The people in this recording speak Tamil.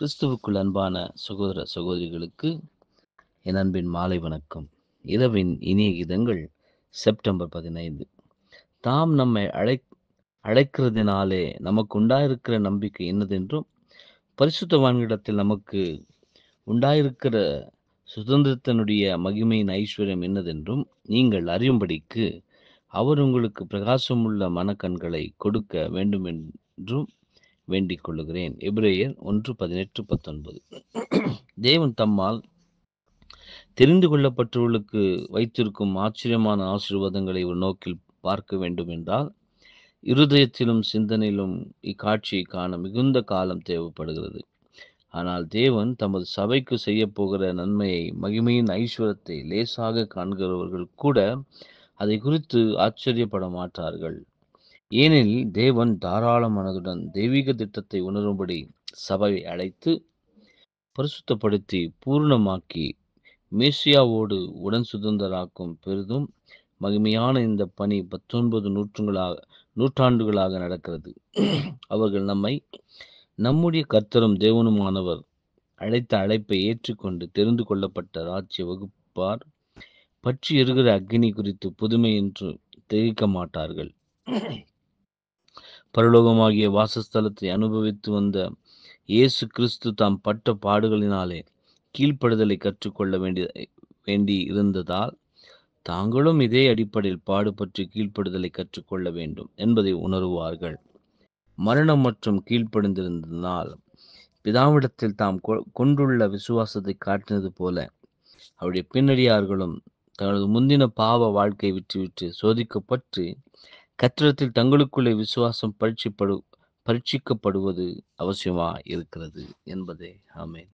கிறிஸ்துவுக்குள் அன்பான சகோதர சகோதரிகளுக்கு என் அன்பின் மாலை வணக்கம் இரவின் இனிய கீதங்கள் செப்டம்பர் பதினைந்து தாம் நம்மை அழை அழைக்கிறதுனாலே நமக்கு உண்டாயிருக்கிற நம்பிக்கை என்னதென்றும் பரிசுத்தவான்களிடத்தில் நமக்கு உண்டாயிருக்கிற சுதந்திரத்தினுடைய மகிமையின் ஐஸ்வர்யம் என்னதென்றும் நீங்கள் அறியும்படிக்கு அவர் உங்களுக்கு பிரகாசமுள்ள மனக்கண்களை கொடுக்க வேண்டும் என்றும் வேண்டிக் கொள்ளுகிறேன் எபிரேயர் ஒன்று பதினெட்டு பத்தொன்பது தேவன் தம்மால் தெரிந்து கொள்ளப்பட்டவர்களுக்கு வைத்திருக்கும் ஆச்சரியமான ஆசீர்வாதங்களை ஒரு நோக்கில் பார்க்க வேண்டும் என்றால் இருதயத்திலும் சிந்தனையிலும் இக்காட்சியை காண மிகுந்த காலம் தேவைப்படுகிறது ஆனால் தேவன் தமது சபைக்கு செய்ய போகிற நன்மையை மகிமையின் ஐஸ்வரத்தை லேசாக காண்கிறவர்கள் கூட அதை குறித்து ஆச்சரியப்பட மாட்டார்கள் ஏனெனில் தேவன் தாராள மனதுடன் தெய்வீக திட்டத்தை உணரும்படி சபையை அழைத்து பரிசுத்தப்படுத்தி பூர்ணமாக்கி மேசியாவோடு உடன் சுதந்திராக்கும் பெரிதும் மகிமையான இந்த பணி பத்தொன்பது நூற்றுங்களாக நூற்றாண்டுகளாக நடக்கிறது அவர்கள் நம்மை நம்முடைய கர்த்தரும் தேவனுமானவர் அழைத்த அழைப்பை ஏற்றுக்கொண்டு தெரிந்து கொள்ளப்பட்ட ராஜ்ய வகுப்பார் பற்றி இருக்கிற அக்னி குறித்து புதுமை என்று தெரிவிக்க மாட்டார்கள் பரலோகமாகிய வாசஸ்தலத்தை அனுபவித்து வந்த இயேசு கிறிஸ்து தாம் பட்ட பாடுகளினாலே கீழ்ப்படுதலை கற்றுக்கொள்ள வேண்டிய வேண்டி இருந்ததால் தாங்களும் இதே அடிப்படையில் பாடுபற்றி கீழ்ப்படுதலை கற்றுக்கொள்ள வேண்டும் என்பதை உணருவார்கள் மரணம் மற்றும் கீழ்ப்படிந்திருந்ததினால் பிதாவிடத்தில் தாம் கொண்டுள்ள விசுவாசத்தை காட்டினது போல அவருடைய பின்னடியார்களும் தனது முந்தின பாவ வாழ்க்கை விட்டுவிட்டு சோதிக்கப்பட்டு கற்றத்தில் தங்களுக்குள்ளே விசுவாசம் பரீட்சிப்படு பரீட்சிக்கப்படுவது அவசியமாக இருக்கிறது என்பதே ஆமேன்